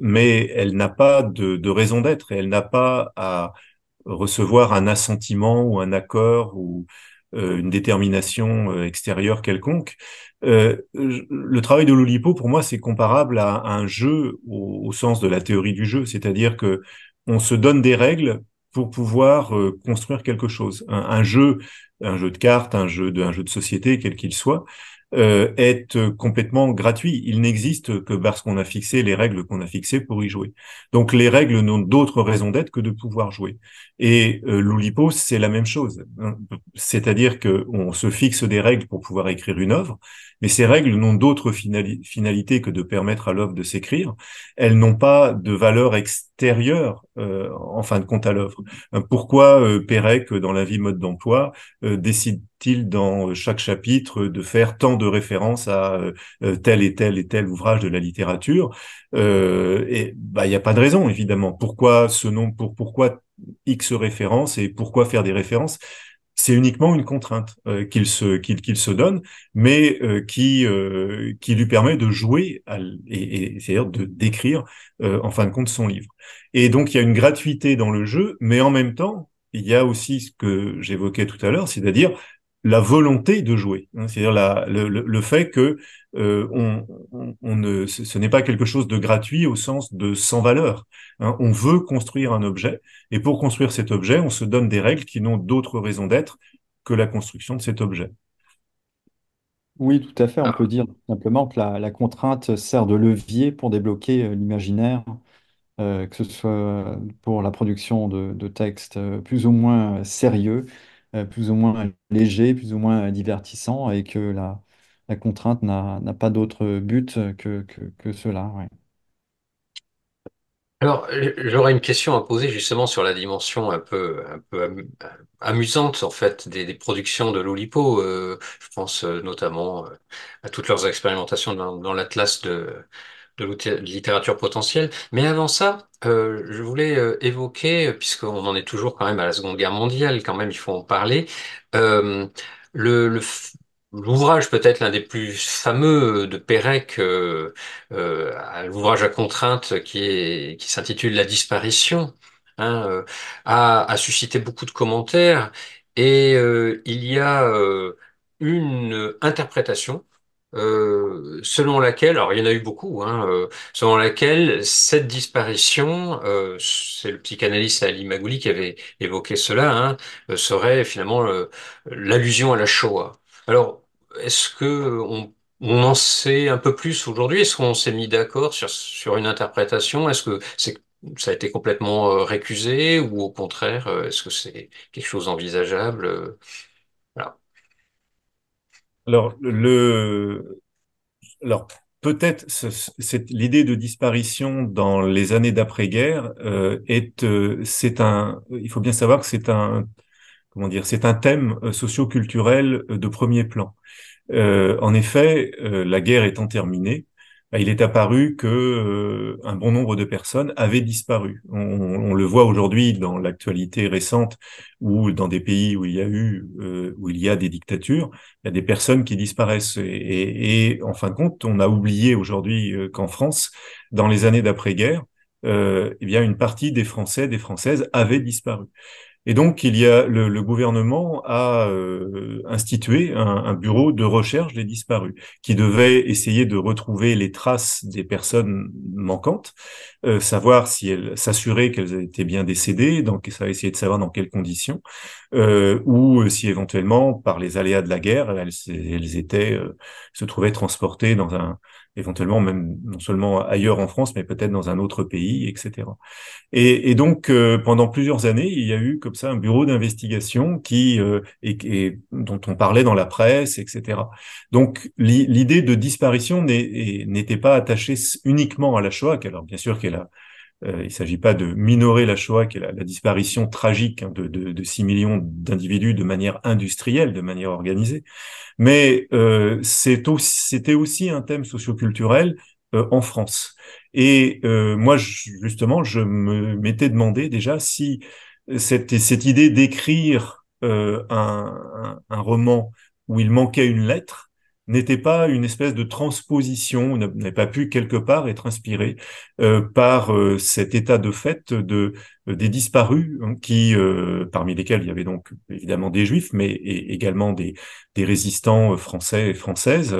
mais elle n'a pas de, de raison d'être et elle n'a pas à recevoir un assentiment ou un accord ou une détermination extérieure quelconque. Euh, le travail de l'Oulipo, pour moi, c'est comparable à, à un jeu au, au, sens de la théorie du jeu, c'est-à-dire que on se donne des règles pour pouvoir euh, construire quelque chose. Un, jeu, un jeu de cartes, un jeu de, jeu de société, quel qu'il soit, euh, est euh, complètement gratuit. Il n'existe que parce qu'on a fixé les règles qu'on a fixées pour y jouer. Donc les règles n'ont d'autre raison d'être que de pouvoir jouer. Et l'Oulipo, c'est la même chose. Hein, c'est-à-dire qu'on se fixe des règles pour pouvoir écrire une œuvre, mais ces règles n'ont d'autre finalités finalité que de permettre à l'œuvre de s'écrire. Elles n'ont pas de valeur extérieure, euh, en fin de compte, à l'œuvre. Euh, pourquoi euh, Pérec, dans la vie mode d'emploi, euh, décide-t-il dans chaque chapitre de faire tant de références à tel et tel et tel ouvrage de la littérature Et bah, il n'y a pas de raison, évidemment. Pourquoi ce nom pour Pourquoi X références et pourquoi faire des références c'est uniquement une contrainte euh, qu'il se qu'il qu'il se donne, mais euh, qui euh, qui lui permet de jouer et, et c'est-à-dire de décrire en fin de compte son livre. Et donc il y a une gratuité dans le jeu, mais en même temps il y a aussi ce que j'évoquais tout à l'heure, c'est-à-dire la volonté de jouer, hein, c'est-à-dire le, fait que euh, ce n'est pas quelque chose de gratuit au sens de sans valeur. Hein, on veut construire un objet, et pour construire cet objet, on se donne des règles qui n'ont d'autre raison d'être que la construction de cet objet. Oui, tout à fait. On ah. peut dire simplement que la, contrainte sert de levier pour débloquer euh, l'imaginaire, euh, que ce soit pour la production de textes plus ou moins sérieux, euh, plus ou moins léger, plus ou moins divertissant, et que la, la contrainte n'a pas d'autre but que, que, cela. Alors, j'aurais une question à poser justement sur la dimension un peu, un peu amusante en fait des, productions de Lolipo. Euh, je pense euh, notamment à toutes leurs expérimentations dans, dans l'Atlas de, de littérature potentielle. Mais avant ça, euh, je voulais euh, évoquer, puisqu'on en est toujours quand même à la Seconde Guerre mondiale, quand même, il faut en parler, euh, L'ouvrage peut-être l'un des plus fameux de Pérec, l'ouvrage à contrainte qui s'intitule La disparition, hein, a, a, suscité beaucoup de commentaires et il y a une interprétation euh, selon laquelle, alors il y en a eu beaucoup, hein, euh, selon laquelle cette disparition, euh, c'est le psychanalyste Ali Magouli qui avait évoqué cela, hein, serait finalement l'allusion à la Shoah. Alors, est-ce que on, on, en sait un peu plus aujourd'hui Est-ce qu'on s'est mis d'accord sur, sur une interprétation Est-ce que c'est ça a été complètement récusé ou au contraire, est-ce que c'est quelque chose d'envisageable alors, le, alors peut-être l'idée de disparition dans les années d'après-guerre euh, est, euh, c'est un, il faut bien savoir que c'est un, comment dire, c'est un thème euh, socioculturel de premier plan. en effet, la guerre étant terminée, bah, il est apparu que euh, un bon nombre de personnes avaient disparu. On, le voit aujourd'hui dans l'actualité récente ou dans des pays où il y a eu euh, où il y a des dictatures, il y a des personnes qui disparaissent et, en fin de compte, on a oublié aujourd'hui euh, qu'en France, dans les années d'après-guerre, eh bien une partie des Français, des Françaises avaient disparu. Et donc, il y a le, le gouvernement a euh, institué un, un, bureau de recherche des disparus qui devait essayer de retrouver les traces des personnes manquantes, euh, savoir si elles s'assuraient qu'elles étaient bien décédées, donc ça va de savoir dans quelles conditions, euh, ou si éventuellement par les aléas de la guerre elles, elles étaient euh, se trouvaient transportées dans un éventuellement même non seulement ailleurs en France, mais peut-être dans un autre pays, etc. Et, donc euh, pendant plusieurs années, il y a eu comme ça un bureau d'investigation qui euh, et, dont on parlait dans la presse, etc. Donc l'idée de disparition n'était pas attachée uniquement à la Shoah, alors bien sûr qu'elle a euh, il ne s'agit pas de minorer la Shoah, qui est la, disparition tragique hein, de, 6 millions d'individus de manière industrielle, de manière organisée, mais euh, c'était aussi, un thème socioculturel euh, en France. Et moi, justement, je m'étais demandé déjà si cette, cette idée d'écrire un roman où il manquait une lettre, n'était pas une espèce de transposition, n'avait pas pu quelque part être inspiré euh, par euh, cet état de fait de euh, des disparus, hein, qui parmi lesquels il y avait donc évidemment des juifs, mais également des résistants français et françaises,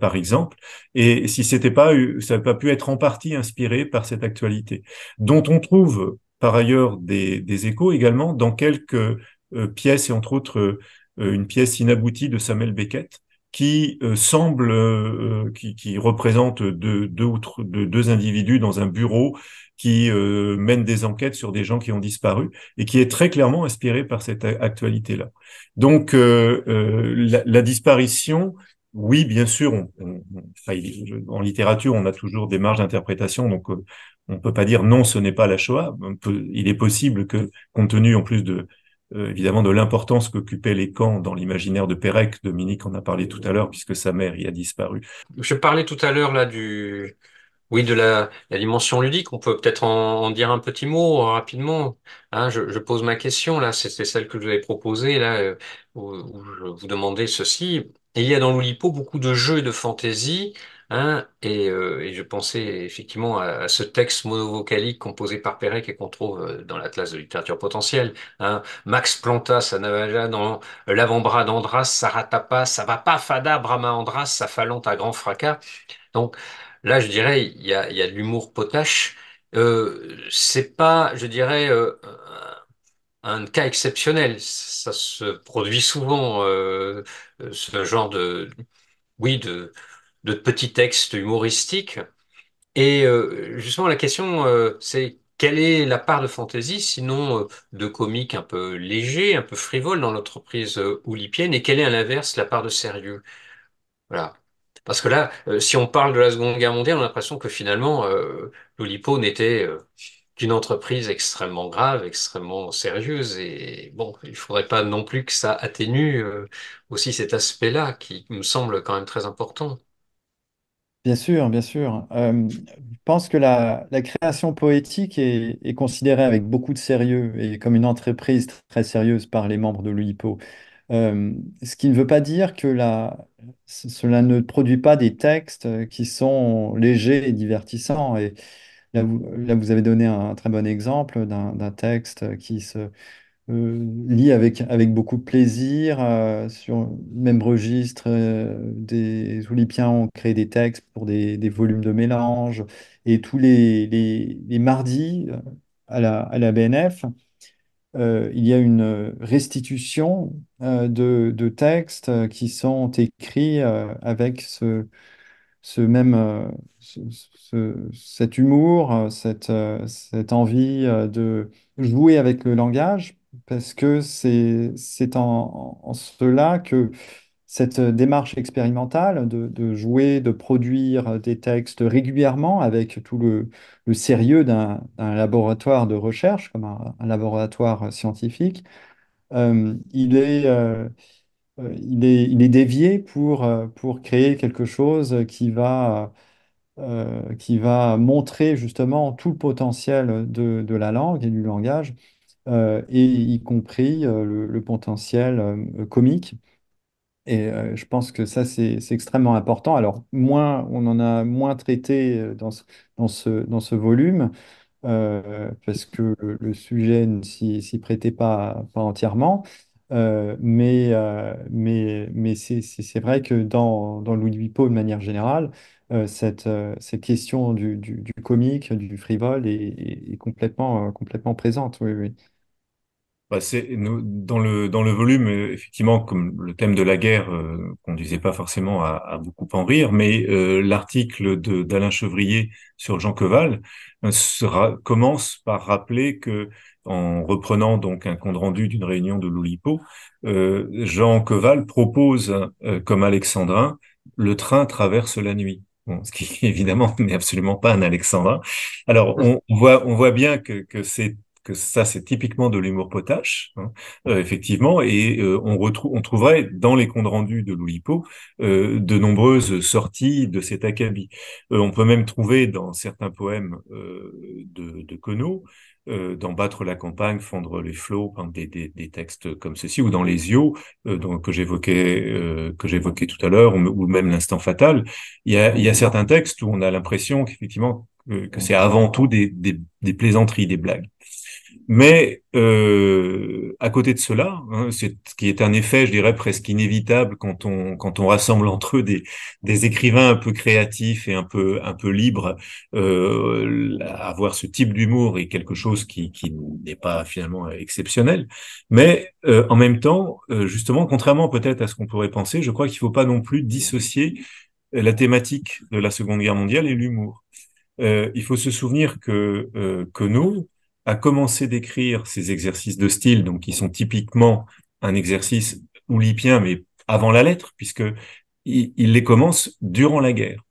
par exemple. Et si c'était pas, ça n'avait pas pu être en partie inspiré par cette actualité, dont on trouve par ailleurs des, des échos également dans quelques pièces et entre autres une pièce inaboutie de Samuel Beckett qui euh, semble, euh, euh, qui, qui, représente deux, deux, ou deux, individus dans un bureau qui euh, mène des enquêtes sur des gens qui ont disparu et qui est très clairement inspiré par cette actualité-là. Donc la, disparition, oui, bien sûr, en littérature, on a toujours des marges d'interprétation, donc on peut pas dire non, ce n'est pas la Shoah. il est possible que, compte tenu en plus de euh, évidemment de l'importance qu'occupaient les camps dans l'imaginaire de Pérec. Dominique en a parlé tout à l'heure puisque sa mère y a disparu. Je parlais tout à l'heure là du oui de la, dimension ludique. On peut peut-être en, dire un petit mot euh, rapidement. Hein, je, pose ma question là, c'était celle que je vous avais proposée là euh, où, je vous demandais ceci. il y a dans l'Oulipo beaucoup de jeux et de fantaisie Hein, euh, et, je pensais effectivement à, ce texte monovocalique composé par Pérec et qu'on trouve euh, dans l'Atlas de littérature potentielle. Hein, Max Planta, sa navaja dans l'avant-bras d'Andras, Saratapa, ça va pas fada, Brahma Andras, ça falante à grand fracas. Donc là, je dirais, il y a, de l'humour potache. Euh, c'est pas, je dirais, euh, un cas exceptionnel. Ça se produit souvent, ce genre de, oui, de, de petits textes humoristiques. Et euh, justement, la question, euh, c'est quelle est la part de fantaisie, sinon euh, de comique un peu léger, un peu frivole dans l'entreprise oulipienne, et quelle est à l'inverse la part de sérieux? Voilà. Parce que là, si on parle de la Seconde Guerre mondiale, on a l'impression que finalement, euh, l'Oulipo n'était qu'une entreprise extrêmement grave, extrêmement sérieuse. Et bon, il faudrait pas non plus que ça atténue aussi cet aspect-là qui me semble quand même très important. Bien sûr, bien sûr. Euh, je pense que la, création poétique est, considérée avec beaucoup de sérieux et comme une entreprise très sérieuse par les membres de l'UIPO. Euh, ce qui ne veut pas dire que cela ne produit pas des textes qui sont légers et divertissants. Et là, vous, avez donné un, très bon exemple d'un texte qui se, euh, lit avec, avec beaucoup de plaisir, euh, sur le même registre. Euh, des Olympiens ont créé des textes pour des, des volumes de mélange. Et tous les, les, mardis à la, à la BNF, il y a une restitution de, de textes qui sont écrits avec ce, ce même, ce- cet humour, cette, cette envie de jouer avec le langage parce que c'est en, cela que cette euh, démarche expérimentale de, jouer, de produire euh, des textes régulièrement avec tout le, sérieux d'un laboratoire de recherche, comme un, laboratoire euh, scientifique, il est, il est, il est dévié pour, pour créer quelque chose qui va, qui va montrer justement tout le potentiel de, de la langue et du langage euh, et y compris euh, le, potentiel euh, comique. Et je pense que ça, c'est extrêmement important. Alors, moins, on en a moins traité dans ce, dans ce, dans ce volume, parce que le, sujet ne s'y prêtait pas, pas entièrement. mais mais, mais c'est vrai que dans, dans Louis de manière générale, cette, cette question du, du, comique, du frivole est, complètement, complètement présente. Oui, oui. Bah, dans, le, dans le volume, euh, effectivement, comme le thème de la guerre ne euh, conduisait pas forcément à, beaucoup en rire, mais euh, l'article d'Alain Chevrier sur Jean Queval commence par rappeler que, en reprenant donc un compte rendu d'une réunion de l'Oulipo, Jean Queval propose, comme Alexandrin, le train traverse la nuit. ce qui <laughs> évidemment n'est absolument pas un alexandrin. Alors on voit, on voit bien que c'est que ça, c'est typiquement de l'humour potache, hein, euh, effectivement, et euh, on, retrouve, on trouverait dans les comptes rendus de l'Oulipo euh, de nombreuses sorties de cet acabit. on peut même trouver dans certains poèmes de, de dans Battre la campagne, Fondre les flots, hein, des, textes comme ceci, ou dans Les yeux, donc, que j'évoquais que j'évoquais tout à l'heure, ou, même L'instant fatal, il y a, certains textes où on a l'impression qu'effectivement que, c'est avant tout des, plaisanteries, des blagues. Mais euh, à côté de cela, hein, c'est ce qui est un effet, je dirais, presque inévitable quand on quand on rassemble entre eux des, des écrivains un peu créatifs et un peu un peu libres, euh, avoir ce type d'humour est quelque chose qui, qui n'est pas finalement exceptionnel. Mais euh, en même temps, euh, justement, contrairement peut-être à ce qu'on pourrait penser, je crois qu'il faut pas non plus dissocier la thématique de la Seconde Guerre mondiale et l'humour. Euh, il faut se souvenir que que nous a commencé d'écrire ces exercices de style, donc qui sont typiquement un exercice oulipien, mais avant la lettre, puisque il les commence durant la guerre.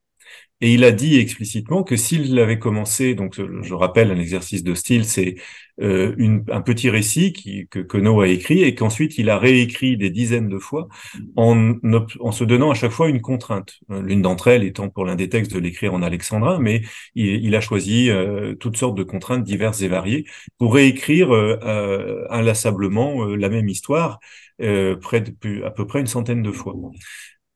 Et il a dit explicitement que s'il avait commencé, donc je rappelle un exercice de style, c'est euh, un petit récit que, que a écrit et qu'ensuite il a réécrit des dizaines de fois en, se donnant à chaque fois une contrainte. L'une d'entre elles étant pour l'un des textes de l'écrire en alexandrin, mais il, a choisi euh, toutes sortes de contraintes diverses et variées pour réécrire euh, inlassablement la même histoire près de, à peu près une centaine de fois.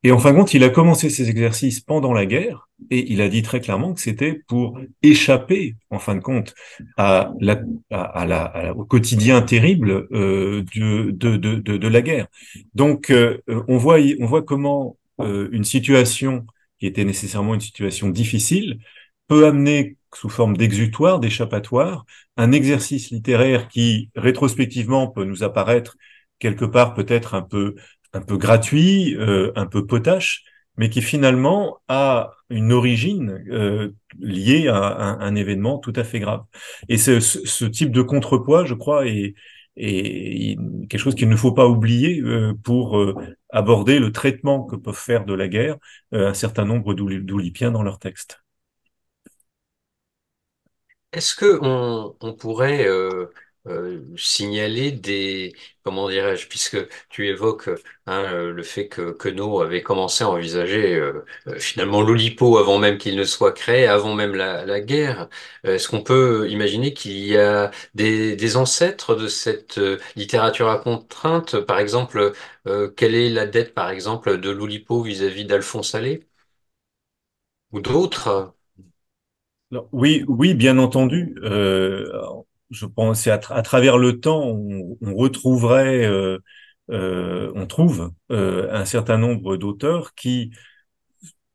Et en fin de compte, il a commencé ses exercices pendant la guerre et il a dit très clairement que c'était pour échapper, en fin de compte, à la, à, la, au quotidien terrible euh, de, de, de, de, la guerre. Donc, euh, euh, on, voit, on voit comment euh, une situation qui était nécessairement une situation difficile peut amener sous forme d'exutoire, d'échappatoire, un exercice littéraire qui, rétrospectivement, peut nous apparaître quelque part peut-être un peu un peu gratuit, euh, un peu potache, mais qui finalement a une origine euh, liée à, un événement tout à fait grave. Et ce, ce type de contrepoids, je crois, est, quelque chose qu'il ne faut pas oublier euh, pour aborder le traitement que peuvent faire de la guerre un certain nombre d'Oulipiens dans leurs textes. Est-ce que on pourrait euh, signaler des, comment dirais-je, puisque tu évoques hein, euh, le fait que nous avait commencé à envisager euh, finalement l'Oulipo avant même qu'il ne soit créé, avant même la, la guerre. Est-ce qu'on peut imaginer qu'il y a des, des, ancêtres de cette littérature à contrainte Par exemple, quelle est la dette, par exemple, de l'Oulipo vis-à-vis d'Alphonse Allé ou d'autres oui, oui, bien entendu. Euh, je pense, à, à, travers le temps, on, retrouverait, euh, euh, on trouve euh, un certain nombre d'auteurs qui,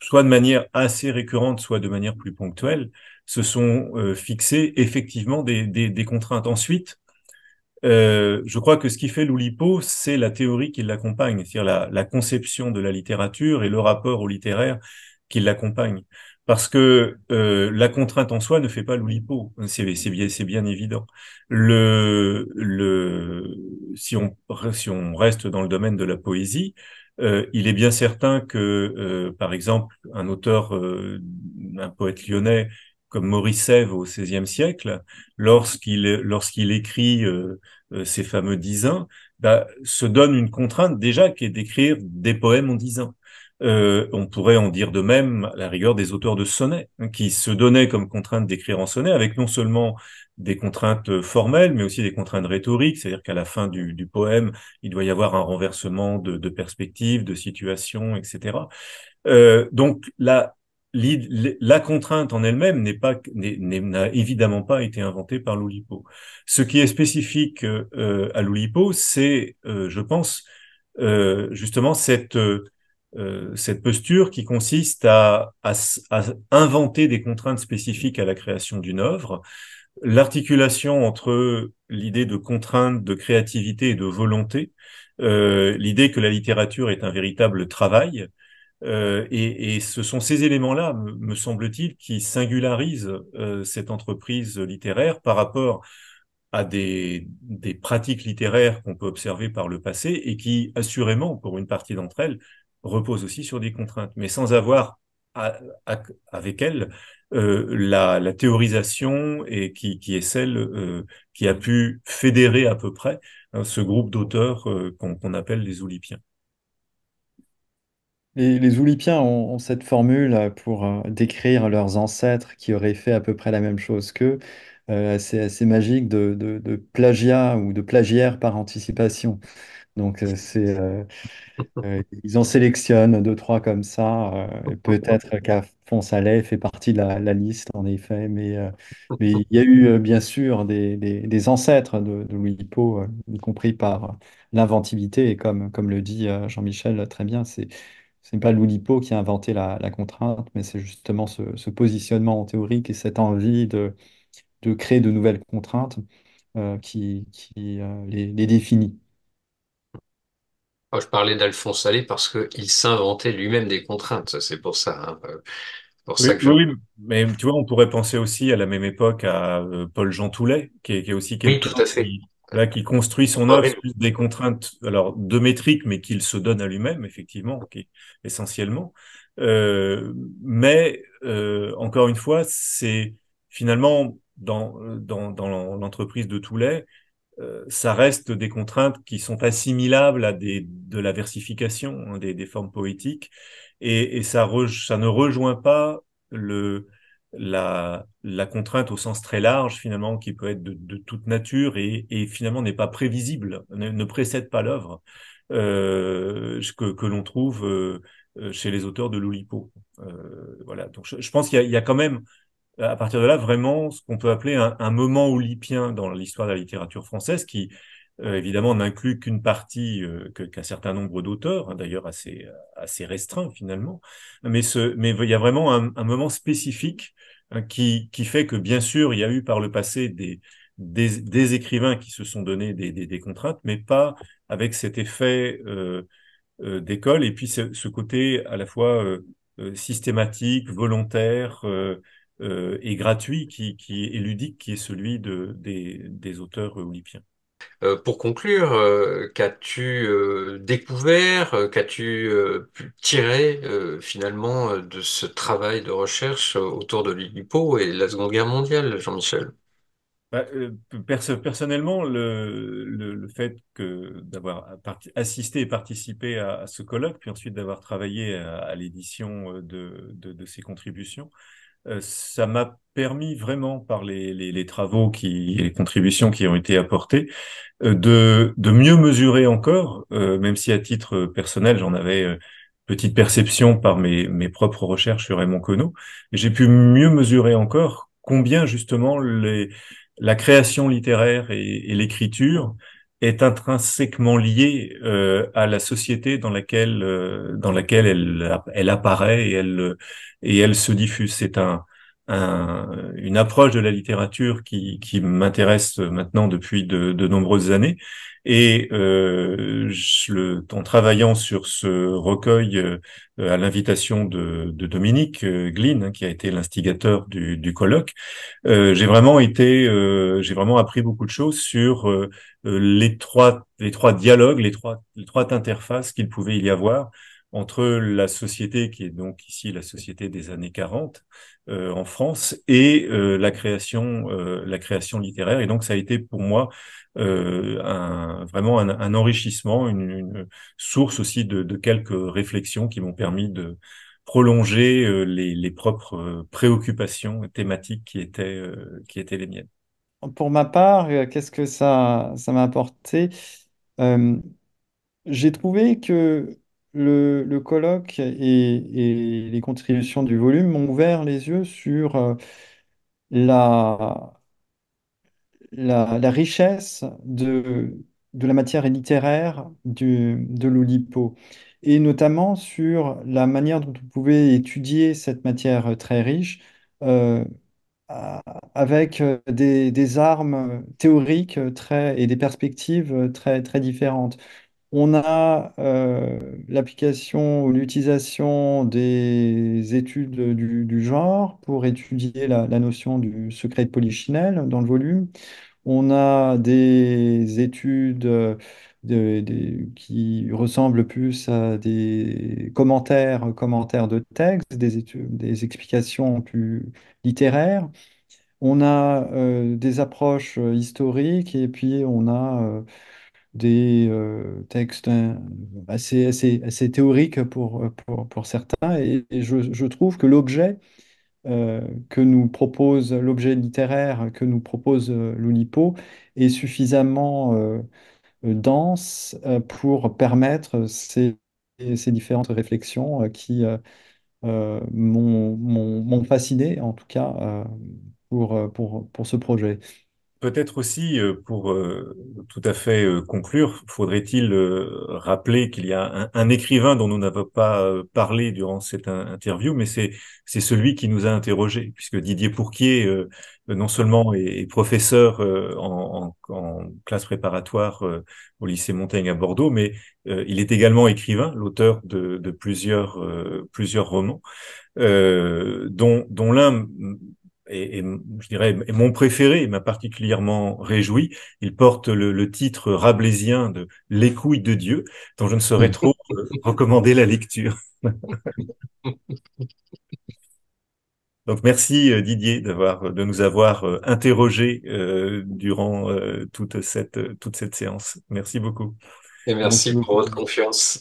soit de manière assez récurrente, soit de manière plus ponctuelle, se sont fixés effectivement des, contraintes. Ensuite, je crois que ce qui fait l'Oulipo, c'est la théorie qui l'accompagne, c'est-à-dire la, la, conception de la littérature et le rapport au littéraire qui l'accompagne parce que euh, la contrainte en soi ne fait pas l'oulipo, c'est c'est bien, évident. Le le si on si on reste dans le domaine de la poésie, euh, il est bien certain que euh, par exemple un auteur, un poète lyonnais comme Maurice Sève au XVIe siècle, lorsqu'il lorsqu'il écrit ses fameux dizains, bah, se donne une contrainte déjà qui est d'écrire des poèmes en ans. Euh, on pourrait en dire de même à la rigueur des auteurs de sonnets, hein, qui se donnaient comme contrainte d'écrire en sonnet, avec non seulement des contraintes euh, formelles, mais aussi des contraintes rhétoriques, c'est-à-dire qu'à la fin du, poème, il doit y avoir un renversement de, de de situation, etc. Euh, donc la, la contrainte en elle-même n'est pas n'a évidemment pas été inventée par l'Oulipo. Ce qui est spécifique à l'Oulipo, c'est, je pense, justement cette euh, cette posture qui consiste à, inventer des contraintes spécifiques à la création d'une œuvre. L'articulation entre l'idée de contrainte, de créativité et de volonté, euh, l'idée que la littérature est un véritable travail, euh, et, ce sont ces éléments-là, me semble-t-il, qui singularisent cette entreprise littéraire par rapport à des pratiques littéraires qu'on peut observer par le passé et qui, assurément, pour une partie d'entre elles, repose aussi sur des contraintes, mais sans avoir avec elle euh, la, théorisation et qui, est celle euh, qui a pu fédérer à peu près hein, ce groupe d'auteurs euh, qu'on appelle les oulipiens. Les, les oulipiens ont, cette formule pour décrire leurs ancêtres qui auraient fait à peu près la même chose qu'eux, assez, assez, magique de, plagiat ou de plagiaire par anticipation. Donc, euh, euh, euh, ils en sélectionnent deux, trois comme ça. peut-être qu'Afonso Allais fait partie de la, liste, en effet. Mais, il y a eu, bien sûr, des, ancêtres de, Louis Hippo, y compris par l'inventivité. Et comme, le dit Jean-Michel très bien, c'est n'est pas Loulipo qui a inventé la, contrainte, mais c'est justement ce, positionnement positionnement théorique et cette envie de, créer de nouvelles contraintes qui, les, définit je parlais d'Alphonse Allais parce qu'il s'inventait lui-même des contraintes, c'est pour ça. Hein. Pour oui, oui, mais tu vois, on pourrait penser aussi à la même époque à euh, Paul Jean Toulet, qui est, aussi quelqu'un Qui, là, qui construit son œuvre ah, des contraintes, alors de métrique, mais qu'il se donne à lui-même, effectivement, qui, essentiellement. Euh, mais euh, encore une fois, c'est finalement dans, euh, dans, dans l'entreprise de Toulet, euh, ça reste des contraintes qui sont assimilables à des, de la versification, hein, des, des, formes poétiques, et, et ça, ça ne rejoint pas le, la, la, contrainte au sens très large, finalement, qui peut être de, de toute nature et, et finalement n'est pas prévisible, ne, précède pas l'œuvre euh, que, que l'on trouve euh, chez les auteurs de l'Oulipo. Euh, voilà, donc je, pense qu'il y, a quand même euh, à partir de là, vraiment, ce qu'on peut appeler un, un moment oulipien dans l'histoire de la littérature française, qui euh, évidemment n'inclut qu'une partie euh, qu'un certain nombre d'auteurs, hein, d'ailleurs assez, assez restreint finalement. Mais, ce, mais il y a vraiment un, moment spécifique hein, qui, qui fait que, bien sûr, il y a eu par le passé des, des, écrivains qui se sont donnés des, contraintes, mais pas avec cet effet d'école et puis ce, ce, côté à la fois systématique, volontaire et euh, gratuit qui, qui, est ludique, qui est celui de, des, des auteurs euh, olympiens. Euh, pour conclure, qu'as-tu découvert, qu'as-tu pu tirer finalement de ce travail de recherche autour de l'IPO et de la Seconde Guerre mondiale, Jean-Michel bah, Personnellement, le, le, fait que d'avoir assisté et participé à, ce colloque, puis ensuite d'avoir travaillé à, l'édition de, de, de, ces contributions, euh, ça m'a permis vraiment par les, travaux qui les contributions qui ont été apportées euh, de, mieux mesurer encore euh, même si à titre personnel j'en avais petite perception par mes, propres recherches sur Raymond Queneau j'ai pu mieux mesurer encore combien justement la création littéraire et l'écriture est intrinsèquement liée euh, à la société dans laquelle euh, dans laquelle elle elle apparaît et elle et elle se diffuse. C'est un une approche de la littérature qui, m'intéresse maintenant depuis de, nombreuses années. Et euh, en travaillant sur ce recueil euh, à l'invitation de, Dominique euh, Glynn, hein, qui a été l'instigateur du, du, colloque, j'ai vraiment été, j'ai vraiment appris beaucoup de choses sur les trois, les trois dialogues, les trois, les trois interfaces qu'il pouvait y avoir entre la société qui est donc ici la société des années 40 euh, en France et euh, la création euh, la création littéraire et donc ça a été pour moi un, vraiment un, enrichissement une, source aussi de, quelques réflexions qui m'ont permis de prolonger les, les, propres préoccupations thématiques qui étaient qui étaient les miennes. Pour ma part, qu'est-ce que ça ça m'a apporté J'ai trouvé que le, colloque et, les contributions du volume m'ont ouvert les yeux sur euh, la, richesse de, la matière littéraire de l'Oulipo, et notamment sur la manière dont on pouvait étudier cette matière très riche euh, avec euh, des, armes théoriques et des perspectives très, très différentes. On a euh, l'application ou l'utilisation des études du, genre pour étudier la, notion du secret de polychinelle dans le volume. On a des études euh, qui ressemblent plus à des commentaires, commentaires de texte, des, études, des explications plus littéraires. On a euh, des approches historiques et puis on a des euh, textes hein, assez, assez, assez théoriques pour, euh, pour, pour certains. Et, je, je, trouve que l'objet euh, que nous propose, l'objet littéraire que nous propose l'UNIPO est suffisamment dense pour permettre ces, ces différentes réflexions qui m'ont fasciné, en tout cas, pour, pour, pour ce projet. Peut-être aussi, euh, pour euh, tout à fait euh, conclure, faudrait-il rappeler qu'il y a un, écrivain dont nous n'avons pas parlé durant cette interview, mais c'est celui qui nous a interrogés, puisque Didier Pourquier non seulement est, professeur en, classe préparatoire au lycée Montaigne à Bordeaux, mais il est également écrivain, l'auteur de, plusieurs plusieurs romans, dont dont l'un et, je dirais mon préféré m'a particulièrement réjoui. Il porte le, titre rablaisien de Les couilles de Dieu, dont je ne saurais <laughs> trop euh, recommander la lecture. <laughs> Donc merci euh, Didier d'avoir euh, de nous avoir interrogés durant toute cette toute cette séance. Merci beaucoup. Et merci. pour votre confiance.